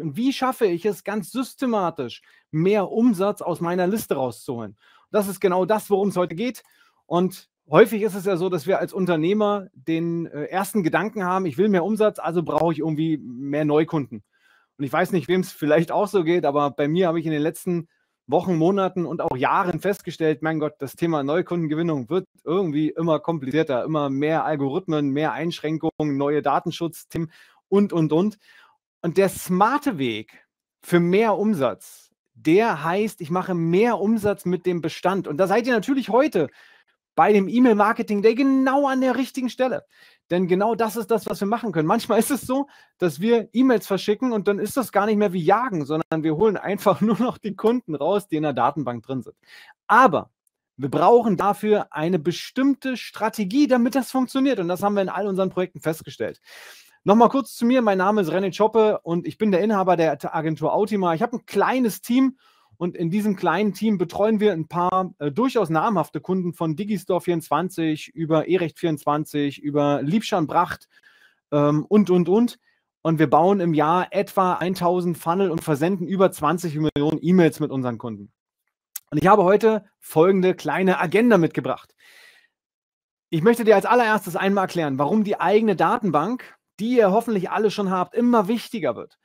Und wie schaffe ich es ganz systematisch, mehr Umsatz aus meiner Liste rauszuholen? Das ist genau das, worum es heute geht. Und häufig ist es ja so, dass wir als Unternehmer den äh, ersten Gedanken haben, ich will mehr Umsatz, also brauche ich irgendwie mehr Neukunden. Und ich weiß nicht, wem es vielleicht auch so geht, aber bei mir habe ich in den letzten Wochen, Monaten und auch Jahren festgestellt, mein Gott, das Thema Neukundengewinnung wird irgendwie immer komplizierter, immer mehr Algorithmen, mehr Einschränkungen, neue Datenschutzthemen und, und, und. Und der smarte Weg für mehr Umsatz, der heißt, ich mache mehr Umsatz mit dem Bestand. Und da seid ihr natürlich heute bei dem E-Mail-Marketing Day genau an der richtigen Stelle. Denn genau das ist das, was wir machen können. Manchmal ist es so, dass wir E-Mails verschicken und dann ist das gar nicht mehr wie Jagen, sondern wir holen einfach nur noch die Kunden raus, die in der Datenbank drin sind. Aber wir brauchen dafür eine bestimmte Strategie, damit das funktioniert. Und das haben wir in all unseren Projekten festgestellt. Nochmal kurz zu mir. Mein Name ist René Choppe und ich bin der Inhaber der Agentur Autima. Ich habe ein kleines Team und in diesem kleinen Team betreuen wir ein paar äh, durchaus namhafte Kunden von Digistore24 über Erecht24, über Liebschan Bracht ähm, und, und, und. Und wir bauen im Jahr etwa 1000 Funnel und versenden über 20 Millionen E-Mails mit unseren Kunden. Und ich habe heute folgende kleine Agenda mitgebracht. Ich möchte dir als allererstes einmal erklären, warum die eigene Datenbank die ihr hoffentlich alle schon habt, immer wichtiger wird.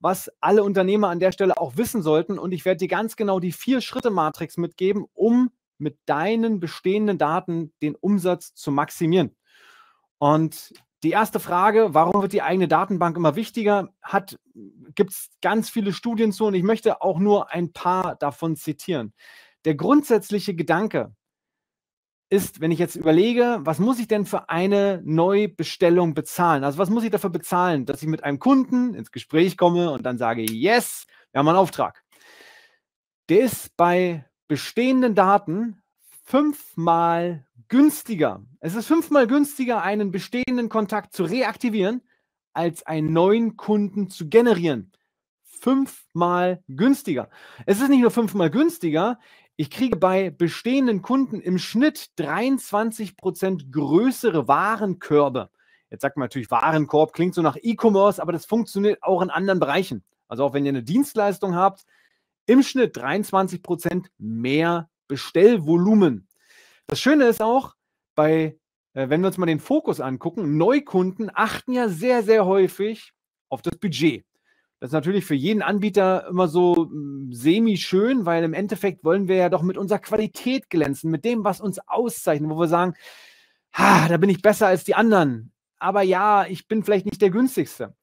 Was alle Unternehmer an der Stelle auch wissen sollten. Und ich werde dir ganz genau die Vier-Schritte-Matrix mitgeben, um mit deinen bestehenden Daten den Umsatz zu maximieren. Und die erste Frage, warum wird die eigene Datenbank immer wichtiger, gibt es ganz viele Studien zu und ich möchte auch nur ein paar davon zitieren. Der grundsätzliche Gedanke ist, wenn ich jetzt überlege, was muss ich denn für eine Neubestellung bezahlen? Also was muss ich dafür bezahlen, dass ich mit einem Kunden ins Gespräch komme und dann sage, yes, wir haben einen Auftrag. Der ist bei bestehenden Daten fünfmal günstiger. Es ist fünfmal günstiger, einen bestehenden Kontakt zu reaktivieren, als einen neuen Kunden zu generieren. Fünfmal günstiger. Es ist nicht nur fünfmal günstiger, ich kriege bei bestehenden Kunden im Schnitt 23 Prozent größere Warenkörbe. Jetzt sagt man natürlich, Warenkorb klingt so nach E-Commerce, aber das funktioniert auch in anderen Bereichen. Also auch wenn ihr eine Dienstleistung habt, im Schnitt 23 Prozent mehr Bestellvolumen. Das Schöne ist auch, bei, äh, wenn wir uns mal den Fokus angucken, Neukunden achten ja sehr, sehr häufig auf das Budget. Das ist natürlich für jeden Anbieter immer so hm, semi-schön, weil im Endeffekt wollen wir ja doch mit unserer Qualität glänzen, mit dem, was uns auszeichnet, wo wir sagen, ha, da bin ich besser als die anderen. Aber ja, ich bin vielleicht nicht der günstigste.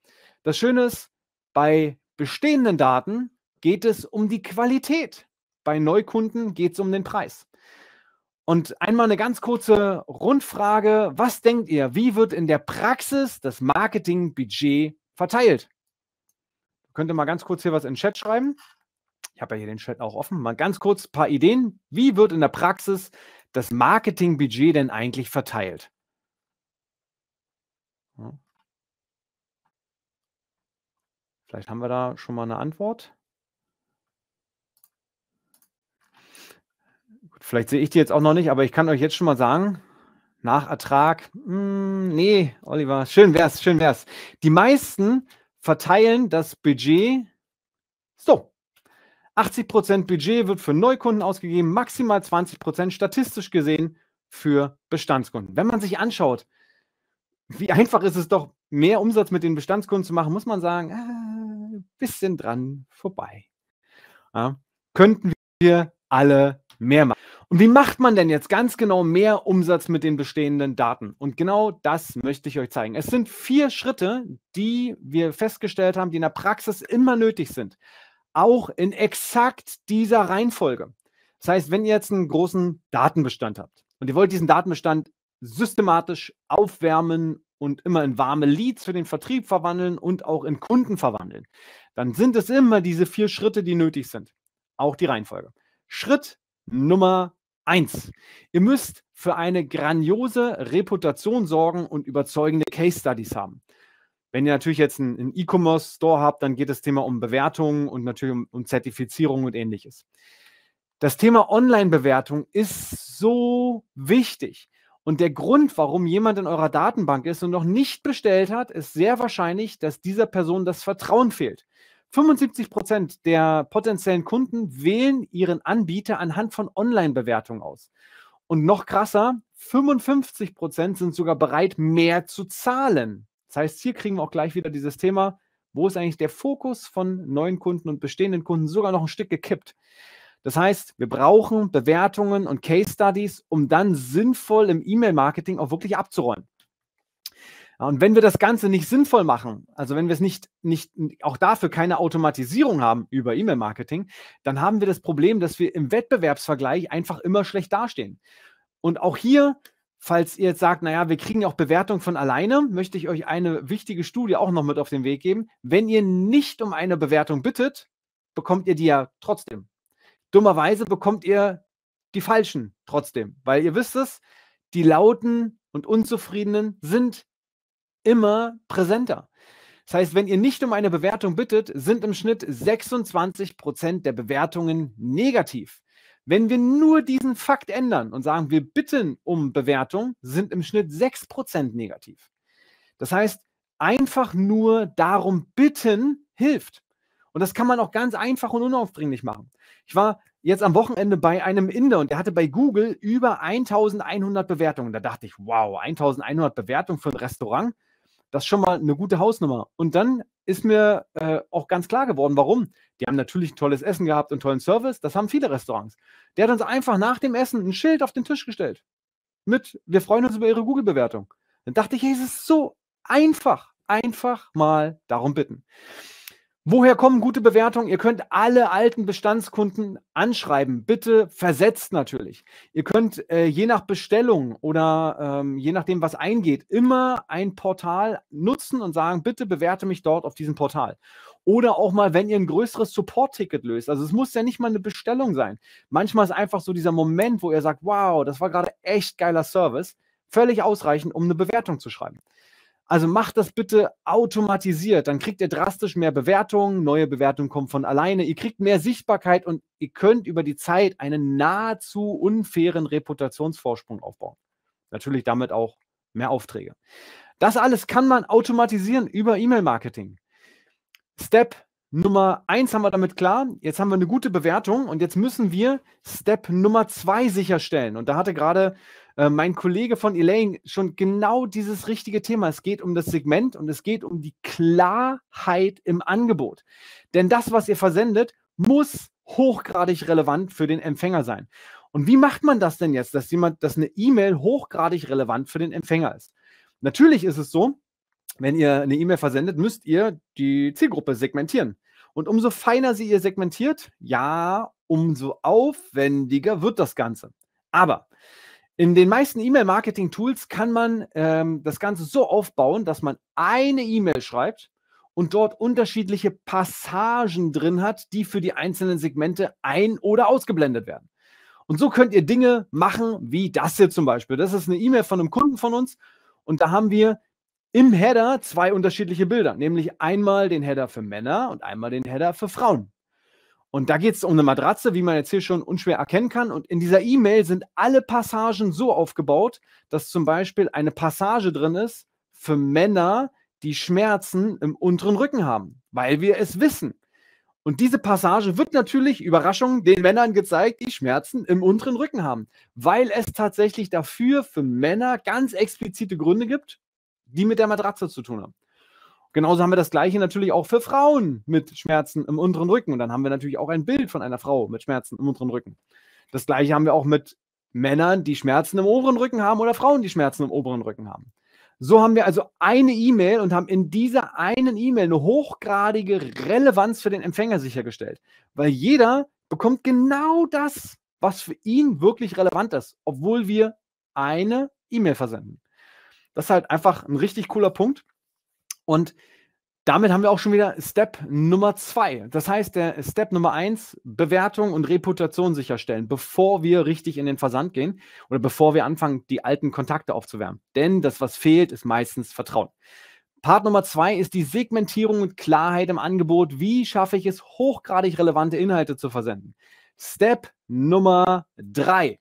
Das Schöne ist, bei bestehenden Daten geht es um die Qualität. Bei Neukunden geht es um den Preis. Und einmal eine ganz kurze Rundfrage. Was denkt ihr, wie wird in der Praxis das Marketingbudget verteilt? Könnt ihr mal ganz kurz hier was in den Chat schreiben? Ich habe ja hier den Chat auch offen. Mal ganz kurz ein paar Ideen. Wie wird in der Praxis das Marketingbudget denn eigentlich verteilt? Vielleicht haben wir da schon mal eine Antwort. vielleicht sehe ich die jetzt auch noch nicht, aber ich kann euch jetzt schon mal sagen, nach Ertrag, mh, hm, nee, Oliver, schön wär's, schön wär's. Die meisten verteilen das Budget so. 80% Budget wird für Neukunden ausgegeben, maximal 20% statistisch gesehen für Bestandskunden. Wenn man sich anschaut, wie einfach ist es doch, mehr Umsatz mit den Bestandskunden zu machen, muss man sagen, ein äh, ah, bisschen dran vorbei. Ja, könnten wir alle mehr machen. Und wie macht man denn jetzt ganz genau mehr Umsatz mit den bestehenden Daten? Und genau das möchte ich euch zeigen. Es sind vier Schritte, die wir festgestellt haben, die in der Praxis immer nötig sind. Auch in exakt dieser Reihenfolge. Das heißt, wenn ihr jetzt einen großen Datenbestand habt und ihr wollt diesen Datenbestand systematisch aufwärmen und immer in warme Leads für den Vertrieb verwandeln und auch in Kunden verwandeln, dann sind es immer diese vier Schritte, die nötig sind. Auch die Reihenfolge. Schritt Nummer Eins, ihr müsst für eine grandiose Reputation sorgen und überzeugende Case Studies haben. Wenn ihr natürlich jetzt einen E-Commerce-Store habt, dann geht das Thema um Bewertungen und natürlich um, um Zertifizierung und ähnliches. Das Thema Online-Bewertung ist so wichtig. Und der Grund, warum jemand in eurer Datenbank ist und noch nicht bestellt hat, ist sehr wahrscheinlich, dass dieser Person das Vertrauen fehlt. 75 Prozent der potenziellen Kunden wählen ihren Anbieter anhand von Online-Bewertungen aus. Und noch krasser, 55 Prozent sind sogar bereit, mehr zu zahlen. Das heißt, hier kriegen wir auch gleich wieder dieses Thema, wo ist eigentlich der Fokus von neuen Kunden und bestehenden Kunden sogar noch ein Stück gekippt. Das heißt, wir brauchen Bewertungen und Case Studies, um dann sinnvoll im E-Mail-Marketing auch wirklich abzuräumen und wenn wir das Ganze nicht sinnvoll machen, also wenn wir es nicht, nicht auch dafür keine Automatisierung haben über E-Mail-Marketing, dann haben wir das Problem, dass wir im Wettbewerbsvergleich einfach immer schlecht dastehen. Und auch hier, falls ihr jetzt sagt, naja, wir kriegen ja auch Bewertung von alleine, möchte ich euch eine wichtige Studie auch noch mit auf den Weg geben. Wenn ihr nicht um eine Bewertung bittet, bekommt ihr die ja trotzdem. Dummerweise bekommt ihr die falschen trotzdem, weil ihr wisst es, die lauten und unzufriedenen sind immer präsenter. Das heißt, wenn ihr nicht um eine Bewertung bittet, sind im Schnitt 26 Prozent der Bewertungen negativ. Wenn wir nur diesen Fakt ändern und sagen, wir bitten um Bewertung, sind im Schnitt 6 Prozent negativ. Das heißt, einfach nur darum bitten hilft. Und das kann man auch ganz einfach und unaufdringlich machen. Ich war jetzt am Wochenende bei einem Inder und der hatte bei Google über 1100 Bewertungen. Da dachte ich, wow, 1100 Bewertungen für ein Restaurant. Das ist schon mal eine gute Hausnummer. Und dann ist mir äh, auch ganz klar geworden, warum. Die haben natürlich ein tolles Essen gehabt und tollen Service. Das haben viele Restaurants. Der hat uns einfach nach dem Essen ein Schild auf den Tisch gestellt. Mit, wir freuen uns über Ihre Google-Bewertung. Dann dachte ich, hey, es ist so einfach, einfach mal darum bitten. Woher kommen gute Bewertungen? Ihr könnt alle alten Bestandskunden anschreiben. Bitte versetzt natürlich. Ihr könnt äh, je nach Bestellung oder ähm, je nachdem, was eingeht, immer ein Portal nutzen und sagen, bitte bewerte mich dort auf diesem Portal. Oder auch mal, wenn ihr ein größeres Support-Ticket löst. Also es muss ja nicht mal eine Bestellung sein. Manchmal ist einfach so dieser Moment, wo ihr sagt, wow, das war gerade echt geiler Service, völlig ausreichend, um eine Bewertung zu schreiben. Also macht das bitte automatisiert, dann kriegt ihr drastisch mehr Bewertungen, neue Bewertungen kommen von alleine, ihr kriegt mehr Sichtbarkeit und ihr könnt über die Zeit einen nahezu unfairen Reputationsvorsprung aufbauen. Natürlich damit auch mehr Aufträge. Das alles kann man automatisieren über E-Mail-Marketing. Step Nummer eins haben wir damit klar. Jetzt haben wir eine gute Bewertung und jetzt müssen wir Step Nummer zwei sicherstellen. Und da hatte gerade äh, mein Kollege von Elaine schon genau dieses richtige Thema. Es geht um das Segment und es geht um die Klarheit im Angebot. Denn das, was ihr versendet, muss hochgradig relevant für den Empfänger sein. Und wie macht man das denn jetzt, dass jemand, dass eine E-Mail hochgradig relevant für den Empfänger ist? Natürlich ist es so, wenn ihr eine E-Mail versendet, müsst ihr die Zielgruppe segmentieren. Und umso feiner sie ihr segmentiert, ja, umso aufwendiger wird das Ganze. Aber in den meisten E-Mail-Marketing-Tools kann man ähm, das Ganze so aufbauen, dass man eine E-Mail schreibt und dort unterschiedliche Passagen drin hat, die für die einzelnen Segmente ein- oder ausgeblendet werden. Und so könnt ihr Dinge machen, wie das hier zum Beispiel. Das ist eine E-Mail von einem Kunden von uns und da haben wir im Header zwei unterschiedliche Bilder, nämlich einmal den Header für Männer und einmal den Header für Frauen. Und da geht es um eine Matratze, wie man jetzt hier schon unschwer erkennen kann. Und in dieser E-Mail sind alle Passagen so aufgebaut, dass zum Beispiel eine Passage drin ist für Männer, die Schmerzen im unteren Rücken haben, weil wir es wissen. Und diese Passage wird natürlich, Überraschung, den Männern gezeigt, die Schmerzen im unteren Rücken haben, weil es tatsächlich dafür für Männer ganz explizite Gründe gibt, die mit der Matratze zu tun haben. Genauso haben wir das gleiche natürlich auch für Frauen mit Schmerzen im unteren Rücken. Und dann haben wir natürlich auch ein Bild von einer Frau mit Schmerzen im unteren Rücken. Das gleiche haben wir auch mit Männern, die Schmerzen im oberen Rücken haben oder Frauen, die Schmerzen im oberen Rücken haben. So haben wir also eine E-Mail und haben in dieser einen E-Mail eine hochgradige Relevanz für den Empfänger sichergestellt, weil jeder bekommt genau das, was für ihn wirklich relevant ist, obwohl wir eine E-Mail versenden. Das ist halt einfach ein richtig cooler Punkt. Und damit haben wir auch schon wieder Step Nummer zwei. Das heißt, der Step Nummer eins, Bewertung und Reputation sicherstellen, bevor wir richtig in den Versand gehen oder bevor wir anfangen, die alten Kontakte aufzuwärmen. Denn das, was fehlt, ist meistens Vertrauen. Part Nummer zwei ist die Segmentierung und Klarheit im Angebot. Wie schaffe ich es, hochgradig relevante Inhalte zu versenden? Step Nummer drei.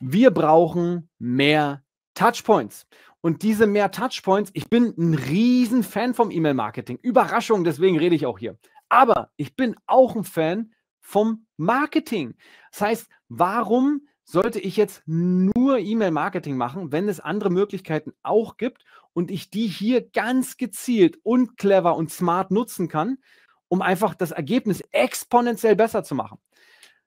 Wir brauchen mehr Touchpoints. Und diese mehr Touchpoints, ich bin ein riesen Fan vom E-Mail-Marketing. Überraschung, deswegen rede ich auch hier. Aber ich bin auch ein Fan vom Marketing. Das heißt, warum sollte ich jetzt nur E-Mail-Marketing machen, wenn es andere Möglichkeiten auch gibt und ich die hier ganz gezielt und clever und smart nutzen kann, um einfach das Ergebnis exponentiell besser zu machen?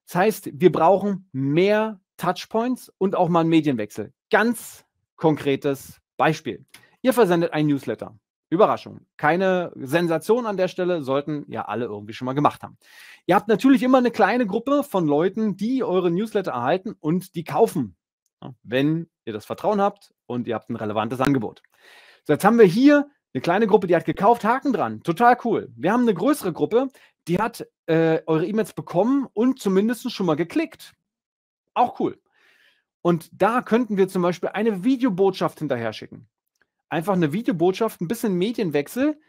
Das heißt, wir brauchen mehr Touchpoints und auch mal einen Medienwechsel. Ganz konkretes Beispiel. Ihr versendet ein Newsletter. Überraschung. Keine Sensation an der Stelle, sollten ja alle irgendwie schon mal gemacht haben. Ihr habt natürlich immer eine kleine Gruppe von Leuten, die eure Newsletter erhalten und die kaufen, wenn ihr das Vertrauen habt und ihr habt ein relevantes Angebot. So, jetzt haben wir hier eine kleine Gruppe, die hat gekauft, Haken dran, total cool. Wir haben eine größere Gruppe, die hat äh, eure E-Mails bekommen und zumindest schon mal geklickt. Auch cool. Und da könnten wir zum Beispiel eine Videobotschaft hinterher schicken. Einfach eine Videobotschaft, ein bisschen Medienwechsel.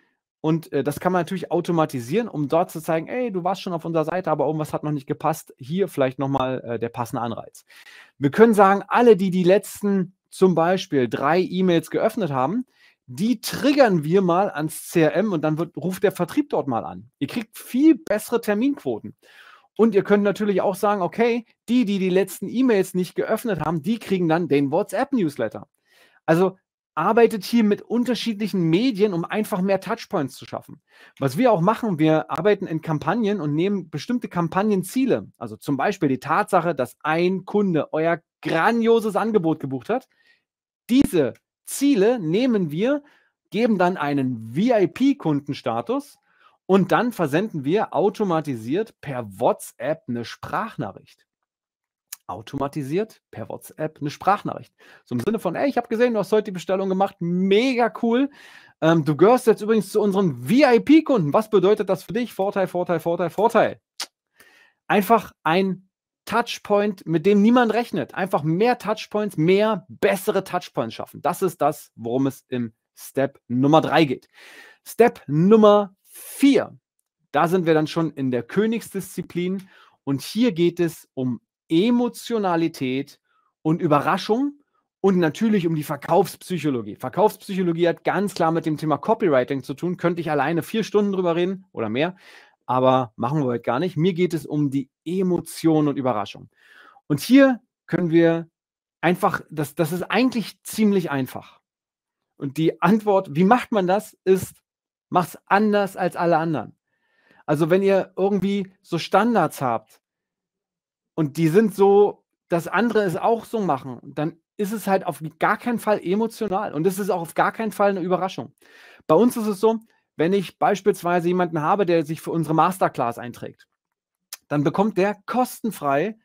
Und äh, das kann man natürlich automatisieren, um dort zu zeigen, ey, du warst schon auf unserer Seite, aber irgendwas hat noch nicht gepasst. Hier vielleicht nochmal äh, der passende Anreiz. Wir können sagen, alle, die die letzten zum Beispiel drei E-Mails geöffnet haben, die triggern wir mal ans CRM und dann wird, ruft der Vertrieb dort mal an. Ihr kriegt viel bessere Terminquoten. Und ihr könnt natürlich auch sagen, okay, die, die die letzten E-Mails nicht geöffnet haben, die kriegen dann den WhatsApp-Newsletter. Also arbeitet hier mit unterschiedlichen Medien, um einfach mehr Touchpoints zu schaffen. Was wir auch machen, wir arbeiten in Kampagnen und nehmen bestimmte Kampagnenziele. Also zum Beispiel die Tatsache, dass ein Kunde euer grandioses Angebot gebucht hat. Diese Ziele nehmen wir, geben dann einen VIP-Kundenstatus und dann versenden wir automatisiert per WhatsApp eine Sprachnachricht. Automatisiert per WhatsApp eine Sprachnachricht. So im Sinne von, ey, ich habe gesehen, du hast heute die Bestellung gemacht, mega cool. Ähm, du gehörst jetzt übrigens zu unseren VIP-Kunden. Was bedeutet das für dich? Vorteil, Vorteil, Vorteil, Vorteil. Einfach ein Touchpoint, mit dem niemand rechnet. Einfach mehr Touchpoints, mehr bessere Touchpoints schaffen. Das ist das, worum es im Step Nummer 3 geht. Step Nummer 4, da sind wir dann schon in der Königsdisziplin und hier geht es um Emotionalität und Überraschung und natürlich um die Verkaufspsychologie. Verkaufspsychologie hat ganz klar mit dem Thema Copywriting zu tun. Könnte ich alleine vier Stunden drüber reden oder mehr, aber machen wir heute gar nicht. Mir geht es um die Emotion und Überraschung. Und hier können wir einfach, das, das ist eigentlich ziemlich einfach. Und die Antwort, wie macht man das, ist Mach's anders als alle anderen. Also wenn ihr irgendwie so Standards habt und die sind so, dass andere es auch so machen, dann ist es halt auf gar keinen Fall emotional und es ist auch auf gar keinen Fall eine Überraschung. Bei uns ist es so, wenn ich beispielsweise jemanden habe, der sich für unsere Masterclass einträgt, dann bekommt der kostenfrei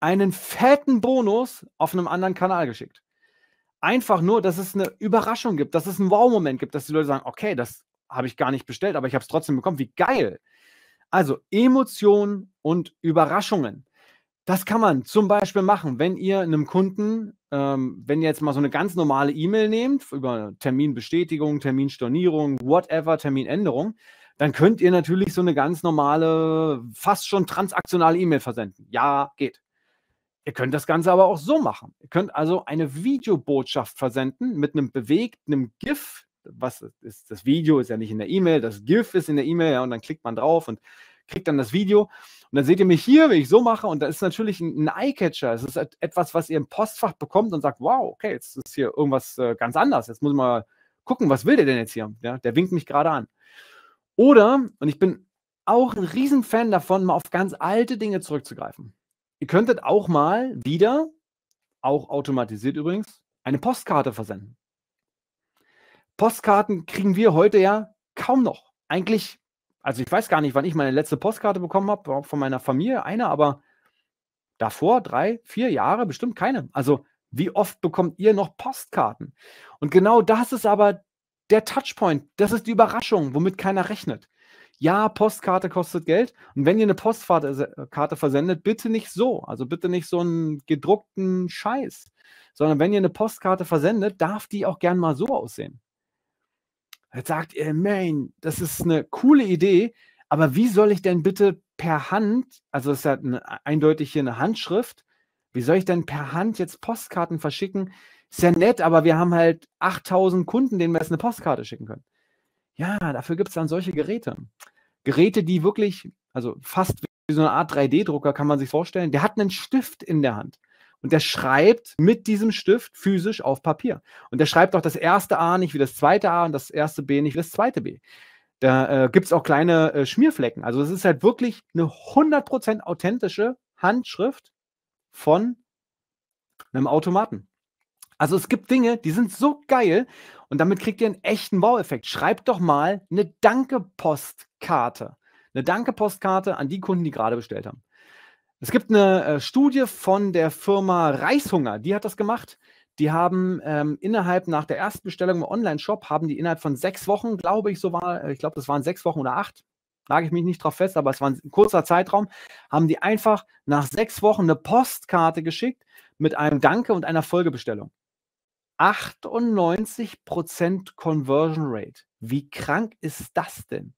einen fetten Bonus auf einem anderen Kanal geschickt. Einfach nur, dass es eine Überraschung gibt, dass es einen Wow-Moment gibt, dass die Leute sagen, okay, das habe ich gar nicht bestellt, aber ich habe es trotzdem bekommen. Wie geil! Also Emotionen und Überraschungen. Das kann man zum Beispiel machen, wenn ihr einem Kunden, ähm, wenn ihr jetzt mal so eine ganz normale E-Mail nehmt, über Terminbestätigung, Terminstornierung, whatever, Terminänderung, dann könnt ihr natürlich so eine ganz normale, fast schon transaktionale E-Mail versenden. Ja, geht. Ihr könnt das Ganze aber auch so machen. Ihr könnt also eine Videobotschaft versenden mit einem bewegten GIF, was ist das Video, ist ja nicht in der E-Mail, das GIF ist in der E-Mail, ja, und dann klickt man drauf und kriegt dann das Video. Und dann seht ihr mich hier, wie ich so mache, und da ist natürlich ein, ein Eye-Catcher. Es ist etwas, was ihr im Postfach bekommt und sagt, wow, okay, jetzt ist hier irgendwas äh, ganz anders. Jetzt muss ich mal gucken, was will der denn jetzt hier? Ja, der winkt mich gerade an. Oder, und ich bin auch ein Riesenfan davon, mal auf ganz alte Dinge zurückzugreifen. Ihr könntet auch mal wieder, auch automatisiert übrigens, eine Postkarte versenden. Postkarten kriegen wir heute ja kaum noch. Eigentlich, also ich weiß gar nicht, wann ich meine letzte Postkarte bekommen habe, von meiner Familie eine, aber davor drei, vier Jahre bestimmt keine. Also wie oft bekommt ihr noch Postkarten? Und genau das ist aber der Touchpoint. Das ist die Überraschung, womit keiner rechnet. Ja, Postkarte kostet Geld. Und wenn ihr eine Postkarte äh, versendet, bitte nicht so. Also bitte nicht so einen gedruckten Scheiß. Sondern wenn ihr eine Postkarte versendet, darf die auch gern mal so aussehen. Jetzt sagt ihr, man, das ist eine coole Idee, aber wie soll ich denn bitte per Hand, also es ist ja eine, eindeutig hier eine Handschrift, wie soll ich denn per Hand jetzt Postkarten verschicken? Ist ja nett, aber wir haben halt 8000 Kunden, denen wir jetzt eine Postkarte schicken können. Ja, dafür gibt es dann solche Geräte. Geräte, die wirklich, also fast wie so eine Art 3D-Drucker kann man sich vorstellen, der hat einen Stift in der Hand. Und der schreibt mit diesem Stift physisch auf Papier. Und der schreibt auch das erste A nicht wie das zweite A und das erste B nicht wie das zweite B. Da äh, gibt es auch kleine äh, Schmierflecken. Also es ist halt wirklich eine 100% authentische Handschrift von einem Automaten. Also es gibt Dinge, die sind so geil und damit kriegt ihr einen echten Wow-Effekt. Schreibt doch mal eine Danke-Postkarte. Eine Danke-Postkarte an die Kunden, die gerade bestellt haben. Es gibt eine äh, Studie von der Firma Reichshunger, die hat das gemacht. Die haben ähm, innerhalb nach der ersten Bestellung im Online-Shop, haben die innerhalb von sechs Wochen, glaube ich, so war, äh, ich glaube, das waren sechs Wochen oder acht, lage ich mich nicht drauf fest, aber es war ein kurzer Zeitraum, haben die einfach nach sechs Wochen eine Postkarte geschickt mit einem Danke und einer Folgebestellung. 98% Conversion Rate. Wie krank ist das denn?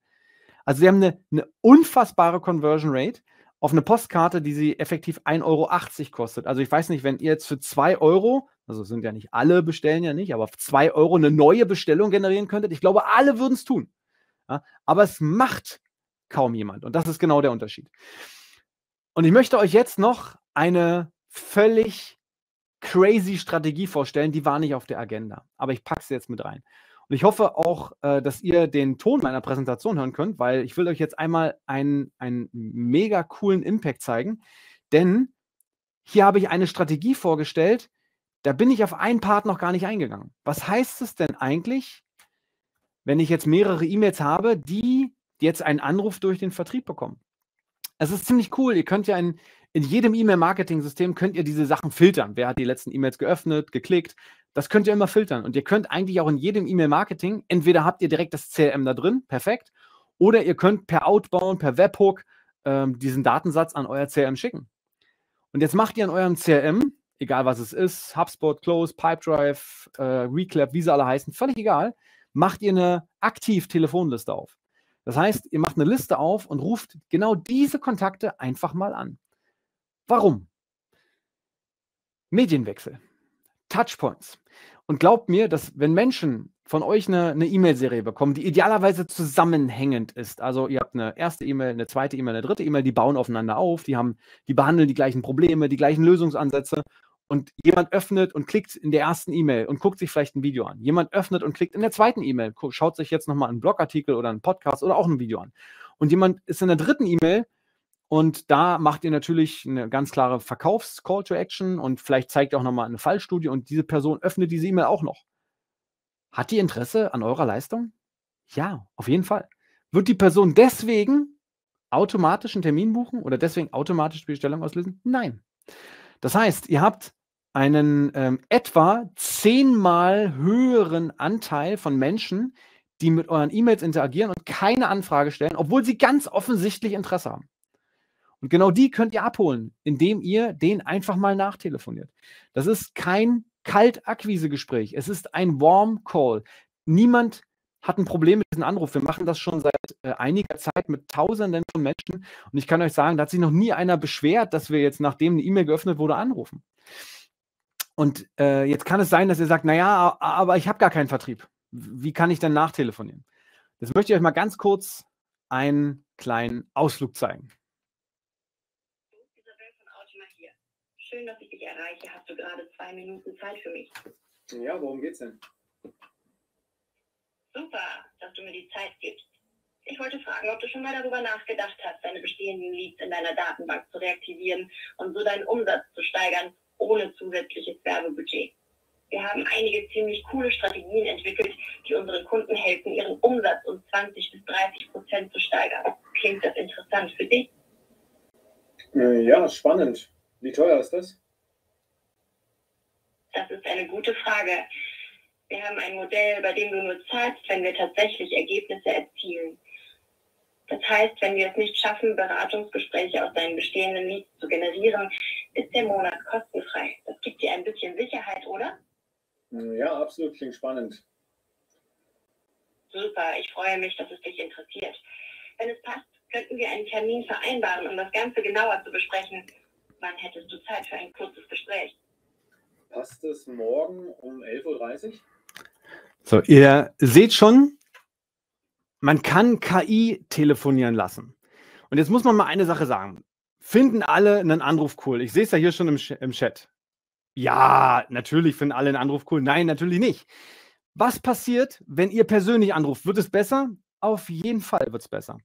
Also, sie haben eine, eine unfassbare Conversion Rate auf eine Postkarte, die sie effektiv 1,80 Euro kostet. Also ich weiß nicht, wenn ihr jetzt für 2 Euro, also sind ja nicht alle, bestellen ja nicht, aber für 2 Euro eine neue Bestellung generieren könntet, ich glaube, alle würden es tun. Ja, aber es macht kaum jemand. Und das ist genau der Unterschied. Und ich möchte euch jetzt noch eine völlig crazy Strategie vorstellen, die war nicht auf der Agenda. Aber ich packe sie jetzt mit rein. Und ich hoffe auch, äh, dass ihr den Ton meiner Präsentation hören könnt, weil ich will euch jetzt einmal einen, einen mega coolen Impact zeigen. Denn hier habe ich eine Strategie vorgestellt, da bin ich auf einen Part noch gar nicht eingegangen. Was heißt es denn eigentlich, wenn ich jetzt mehrere E-Mails habe, die jetzt einen Anruf durch den Vertrieb bekommen? Es ist ziemlich cool. Ihr könnt ja in, in jedem E-Mail-Marketing-System könnt ihr diese Sachen filtern. Wer hat die letzten E-Mails geöffnet, geklickt? Das könnt ihr immer filtern. Und ihr könnt eigentlich auch in jedem E-Mail-Marketing, entweder habt ihr direkt das CRM da drin, perfekt, oder ihr könnt per Outbound, per Webhook ähm, diesen Datensatz an euer CRM schicken. Und jetzt macht ihr an eurem CRM, egal was es ist, HubSpot, Close, Pipedrive, äh, Reclap, wie sie alle heißen, völlig egal, macht ihr eine aktiv Telefonliste auf. Das heißt, ihr macht eine Liste auf und ruft genau diese Kontakte einfach mal an. Warum? Medienwechsel. Touchpoints. Und glaubt mir, dass wenn Menschen von euch eine E-Mail-Serie e bekommen, die idealerweise zusammenhängend ist. Also ihr habt eine erste E-Mail, eine zweite E-Mail, eine dritte E-Mail, die bauen aufeinander auf, die haben, die behandeln die gleichen Probleme, die gleichen Lösungsansätze. Und jemand öffnet und klickt in der ersten E-Mail und guckt sich vielleicht ein Video an. Jemand öffnet und klickt in der zweiten E-Mail, schaut sich jetzt nochmal einen Blogartikel oder einen Podcast oder auch ein Video an. Und jemand ist in der dritten E-Mail und da macht ihr natürlich eine ganz klare Verkaufs-Call to Action und vielleicht zeigt ihr auch nochmal eine Fallstudie und diese Person öffnet diese E-Mail auch noch. Hat die Interesse an eurer Leistung? Ja, auf jeden Fall. Wird die Person deswegen automatisch einen Termin buchen oder deswegen automatisch Bestellung auslösen? Nein. Das heißt, ihr habt einen ähm, etwa zehnmal höheren Anteil von Menschen, die mit euren E-Mails interagieren und keine Anfrage stellen, obwohl sie ganz offensichtlich Interesse haben. Und genau die könnt ihr abholen, indem ihr den einfach mal nachtelefoniert. Das ist kein Kaltakquisegespräch. Es ist ein Warm Call. Niemand hat ein Problem mit diesem Anruf. Wir machen das schon seit äh, einiger Zeit mit Tausenden von Menschen. Und ich kann euch sagen, da hat sich noch nie einer beschwert, dass wir jetzt, nachdem eine E-Mail geöffnet wurde, anrufen. Und äh, jetzt kann es sein, dass ihr sagt, naja, aber ich habe gar keinen Vertrieb. Wie kann ich denn nachtelefonieren? Jetzt möchte ich euch mal ganz kurz einen kleinen Ausflug zeigen. schön, dass ich dich erreiche. Hast du gerade zwei Minuten Zeit für mich? Ja, worum geht's denn? Super, dass du mir die Zeit gibst. Ich wollte fragen, ob du schon mal darüber nachgedacht hast, deine bestehenden Leads in deiner Datenbank zu reaktivieren und so deinen Umsatz zu steigern, ohne zusätzliches Werbebudget. Wir haben einige ziemlich coole Strategien entwickelt, die unseren Kunden helfen, ihren Umsatz um 20 bis 30 Prozent zu steigern. Klingt das interessant für dich? Äh, ja, spannend. Wie teuer ist das? Das ist eine gute Frage. Wir haben ein Modell, bei dem du nur zahlst, wenn wir tatsächlich Ergebnisse erzielen. Das heißt, wenn wir es nicht schaffen, Beratungsgespräche aus deinen bestehenden Mieten zu generieren, ist der Monat kostenfrei. Das gibt dir ein bisschen Sicherheit, oder? Hm, ja, absolut. Klingt spannend. Super. Ich freue mich, dass es dich interessiert. Wenn es passt, könnten wir einen Termin vereinbaren, um das Ganze genauer zu besprechen. Wann hättest du Zeit für ein kurzes Gespräch? Passt es morgen um 11.30 Uhr? So, ihr seht schon, man kann KI telefonieren lassen. Und jetzt muss man mal eine Sache sagen. Finden alle einen Anruf cool? Ich sehe es ja hier schon im, im Chat. Ja, natürlich finden alle einen Anruf cool. Nein, natürlich nicht. Was passiert, wenn ihr persönlich anruft? Wird es besser? Auf jeden Fall wird es besser.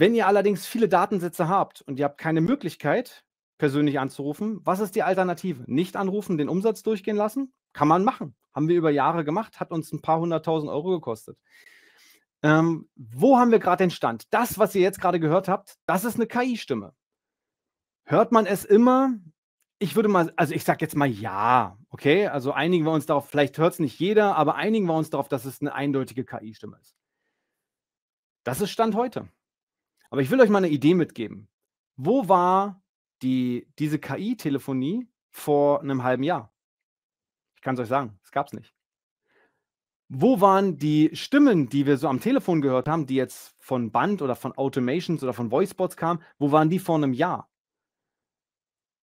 Wenn ihr allerdings viele Datensätze habt und ihr habt keine Möglichkeit, persönlich anzurufen, was ist die Alternative? Nicht anrufen, den Umsatz durchgehen lassen? Kann man machen. Haben wir über Jahre gemacht, hat uns ein paar hunderttausend Euro gekostet. Ähm, wo haben wir gerade den Stand? Das, was ihr jetzt gerade gehört habt, das ist eine KI-Stimme. Hört man es immer? Ich würde mal, also ich sage jetzt mal ja, okay? Also einigen wir uns darauf, vielleicht hört es nicht jeder, aber einigen wir uns darauf, dass es eine eindeutige KI-Stimme ist. Das ist Stand heute. Aber ich will euch mal eine Idee mitgeben. Wo war die, diese KI-Telefonie vor einem halben Jahr? Ich kann es euch sagen, es gab es nicht. Wo waren die Stimmen, die wir so am Telefon gehört haben, die jetzt von Band oder von Automations oder von Voicebots kamen? Wo waren die vor einem Jahr?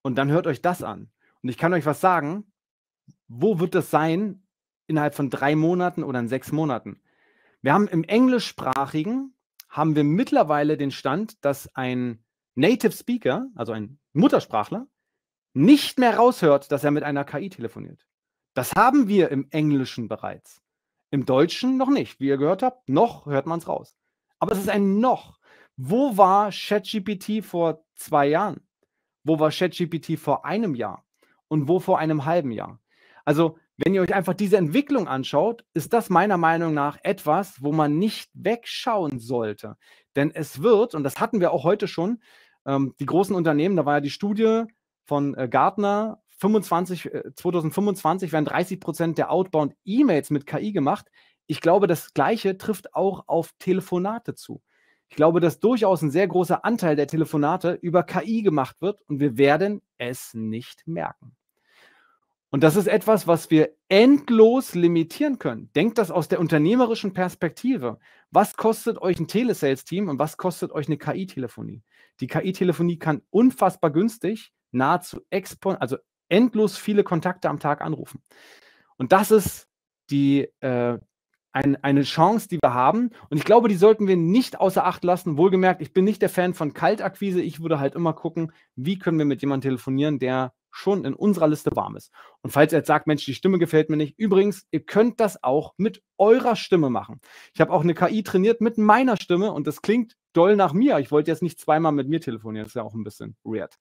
Und dann hört euch das an. Und ich kann euch was sagen. Wo wird das sein innerhalb von drei Monaten oder in sechs Monaten? Wir haben im englischsprachigen haben wir mittlerweile den Stand, dass ein Native Speaker, also ein Muttersprachler, nicht mehr raushört, dass er mit einer KI telefoniert. Das haben wir im Englischen bereits. Im Deutschen noch nicht. Wie ihr gehört habt, noch hört man es raus. Aber es ist ein noch. Wo war ChatGPT vor zwei Jahren? Wo war ChatGPT vor einem Jahr? Und wo vor einem halben Jahr? Also wenn ihr euch einfach diese Entwicklung anschaut, ist das meiner Meinung nach etwas, wo man nicht wegschauen sollte. Denn es wird, und das hatten wir auch heute schon, ähm, die großen Unternehmen, da war ja die Studie von äh, Gartner, 25, äh, 2025 werden 30 Prozent der Outbound-E-Mails mit KI gemacht. Ich glaube, das Gleiche trifft auch auf Telefonate zu. Ich glaube, dass durchaus ein sehr großer Anteil der Telefonate über KI gemacht wird und wir werden es nicht merken. Und das ist etwas, was wir endlos limitieren können. Denkt das aus der unternehmerischen Perspektive. Was kostet euch ein Telesales-Team und was kostet euch eine KI-Telefonie? Die KI-Telefonie kann unfassbar günstig, nahezu expon also endlos viele Kontakte am Tag anrufen. Und das ist die, äh, ein, eine Chance, die wir haben. Und ich glaube, die sollten wir nicht außer Acht lassen. Wohlgemerkt, ich bin nicht der Fan von Kaltakquise. Ich würde halt immer gucken, wie können wir mit jemandem telefonieren, der schon in unserer Liste warm ist. Und falls ihr jetzt sagt, Mensch, die Stimme gefällt mir nicht, übrigens, ihr könnt das auch mit eurer Stimme machen. Ich habe auch eine KI trainiert mit meiner Stimme und das klingt doll nach mir. Ich wollte jetzt nicht zweimal mit mir telefonieren, das ist ja auch ein bisschen weird.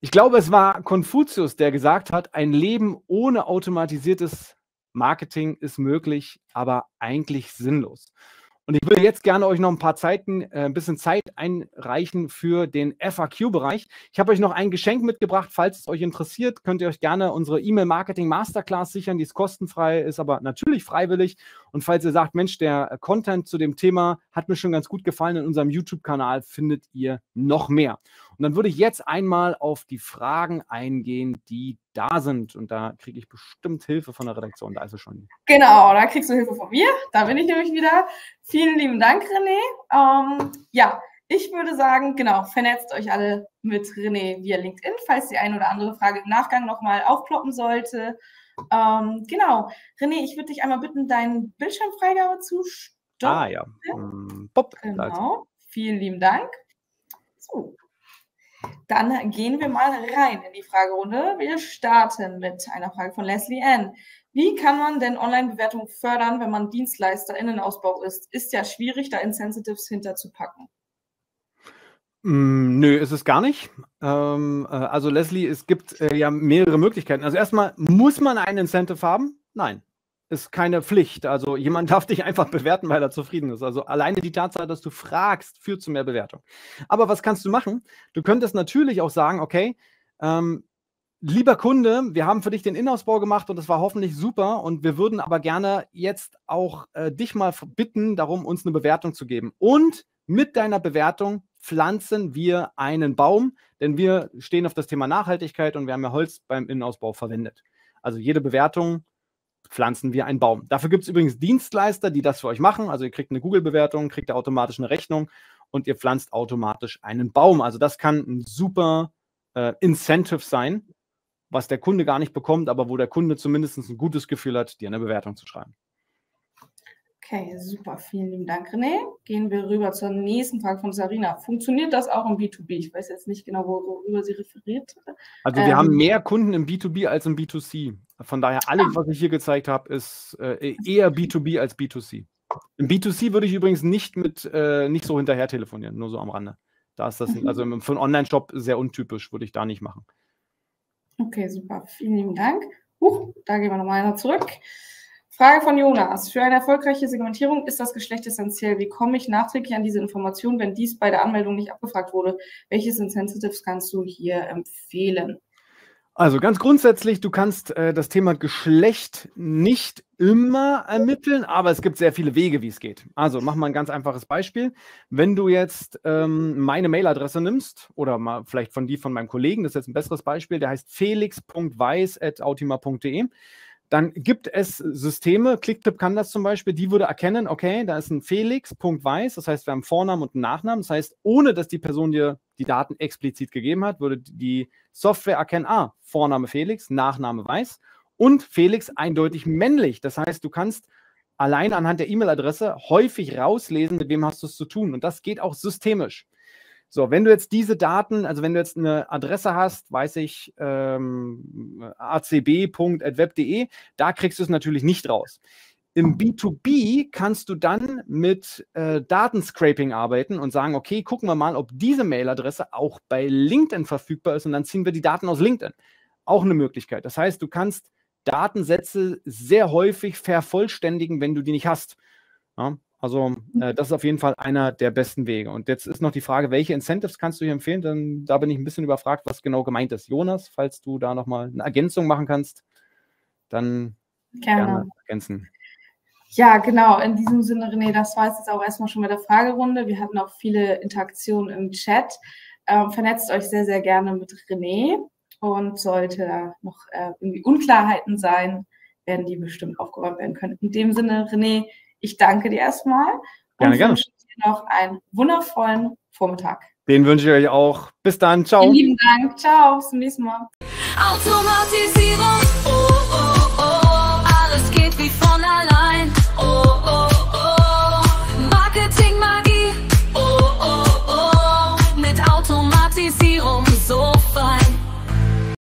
Ich glaube, es war Konfuzius, der gesagt hat, ein Leben ohne automatisiertes Marketing ist möglich, aber eigentlich sinnlos. Und ich würde jetzt gerne euch noch ein paar Zeiten, äh, ein bisschen Zeit einreichen für den FAQ-Bereich. Ich habe euch noch ein Geschenk mitgebracht. Falls es euch interessiert, könnt ihr euch gerne unsere E-Mail-Marketing-Masterclass sichern. Die ist kostenfrei, ist aber natürlich freiwillig. Und falls ihr sagt, Mensch, der Content zu dem Thema hat mir schon ganz gut gefallen, in unserem YouTube-Kanal findet ihr noch mehr. Und dann würde ich jetzt einmal auf die Fragen eingehen, die da sind. Und da kriege ich bestimmt Hilfe von der Redaktion. Da ist es schon. Genau, da kriegst du Hilfe von mir. Da bin ich nämlich wieder. Vielen lieben Dank, René. Ähm, ja, ich würde sagen, genau, vernetzt euch alle mit René via LinkedIn, falls die eine oder andere Frage im Nachgang nochmal aufploppen sollte. Ähm, genau. René, ich würde dich einmal bitten, deinen Bildschirmfreigabe zu stoppen. Ah ja. Mm, pop. Genau. Vielen lieben Dank. So. Dann gehen wir mal rein in die Fragerunde. Wir starten mit einer Frage von Leslie Ann. Wie kann man denn Online-Bewertung fördern, wenn man Dienstleister in den Ausbau ist? Ist ja schwierig, da Insensitives hinterzupacken. Mm, nö, ist es gar nicht. Ähm, äh, also Leslie, es gibt äh, ja mehrere Möglichkeiten. Also erstmal, muss man ein Incentive haben? Nein ist keine Pflicht. Also jemand darf dich einfach bewerten, weil er zufrieden ist. Also alleine die Tatsache, dass du fragst, führt zu mehr Bewertung. Aber was kannst du machen? Du könntest natürlich auch sagen, okay, ähm, lieber Kunde, wir haben für dich den Inhouse-Bau gemacht und das war hoffentlich super. Und wir würden aber gerne jetzt auch äh, dich mal bitten, darum uns eine Bewertung zu geben. Und mit deiner Bewertung pflanzen wir einen Baum, denn wir stehen auf das Thema Nachhaltigkeit und wir haben ja Holz beim Innenausbau verwendet. Also jede Bewertung pflanzen wir einen Baum. Dafür gibt es übrigens Dienstleister, die das für euch machen. Also ihr kriegt eine Google-Bewertung, kriegt automatisch eine Rechnung und ihr pflanzt automatisch einen Baum. Also das kann ein super äh, Incentive sein, was der Kunde gar nicht bekommt, aber wo der Kunde zumindest ein gutes Gefühl hat, dir eine Bewertung zu schreiben. Okay, super. Vielen lieben Dank, René. Gehen wir rüber zur nächsten Frage von Sarina. Funktioniert das auch im B2B? Ich weiß jetzt nicht genau, worüber sie referiert. Also wir ähm, haben mehr Kunden im B2B als im B2C. Von daher, alles, was ich hier gezeigt habe, ist äh, eher B2B als B2C. Im B2C würde ich übrigens nicht mit äh, nicht so hinterher telefonieren, nur so am Rande. Da ist das, mhm. also für einen Online-Shop sehr untypisch, würde ich da nicht machen. Okay, super. Vielen lieben Dank. Huch, da gehen wir nochmal einer zurück. Frage von Jonas. Für eine erfolgreiche Segmentierung ist das Geschlecht essentiell. Wie komme ich nachträglich an diese Information, wenn dies bei der Anmeldung nicht abgefragt wurde? Welche Sensitives kannst du hier empfehlen? Also ganz grundsätzlich, du kannst äh, das Thema Geschlecht nicht immer ermitteln, aber es gibt sehr viele Wege, wie es geht. Also mach mal ein ganz einfaches Beispiel. Wenn du jetzt ähm, meine Mailadresse nimmst oder mal vielleicht von die von meinem Kollegen, das ist jetzt ein besseres Beispiel, der heißt felix.weiß.autima.de dann gibt es Systeme, Clicktip kann das zum Beispiel, die würde erkennen, okay, da ist ein Felix, Punkt Weiß, das heißt, wir haben Vornamen und einen Nachnamen, das heißt, ohne dass die Person dir die Daten explizit gegeben hat, würde die Software erkennen, ah, Vorname Felix, Nachname Weiß und Felix eindeutig männlich. Das heißt, du kannst allein anhand der E-Mail-Adresse häufig rauslesen, mit wem hast du es zu tun und das geht auch systemisch. So, wenn du jetzt diese Daten, also wenn du jetzt eine Adresse hast, weiß ich, ähm, acb.web.de, da kriegst du es natürlich nicht raus. Im B2B kannst du dann mit äh, Datenscraping arbeiten und sagen, okay, gucken wir mal, ob diese Mailadresse auch bei LinkedIn verfügbar ist und dann ziehen wir die Daten aus LinkedIn. Auch eine Möglichkeit. Das heißt, du kannst Datensätze sehr häufig vervollständigen, wenn du die nicht hast. Ja, also hm. äh, das ist auf jeden Fall einer der besten Wege. Und jetzt ist noch die Frage, welche Incentives kannst du hier empfehlen? Denn da bin ich ein bisschen überfragt, was genau gemeint ist. Jonas, falls du da nochmal eine Ergänzung machen kannst, dann gerne, gerne ergänzen. Ja, genau. In diesem Sinne, René, das war es jetzt auch erstmal schon bei der Fragerunde. Wir hatten auch viele Interaktionen im Chat. Ähm, vernetzt euch sehr, sehr gerne mit René. Und sollte da noch äh, irgendwie Unklarheiten sein, werden die bestimmt aufgeräumt werden können. In dem Sinne, René, ich danke dir erstmal. Gerne, gerne. Ich wünsche dir noch einen wundervollen Vormittag. Den wünsche ich euch auch. Bis dann. Ciao. Vielen lieben Dank. Ciao. Bis zum nächsten Mal. Automatisierung.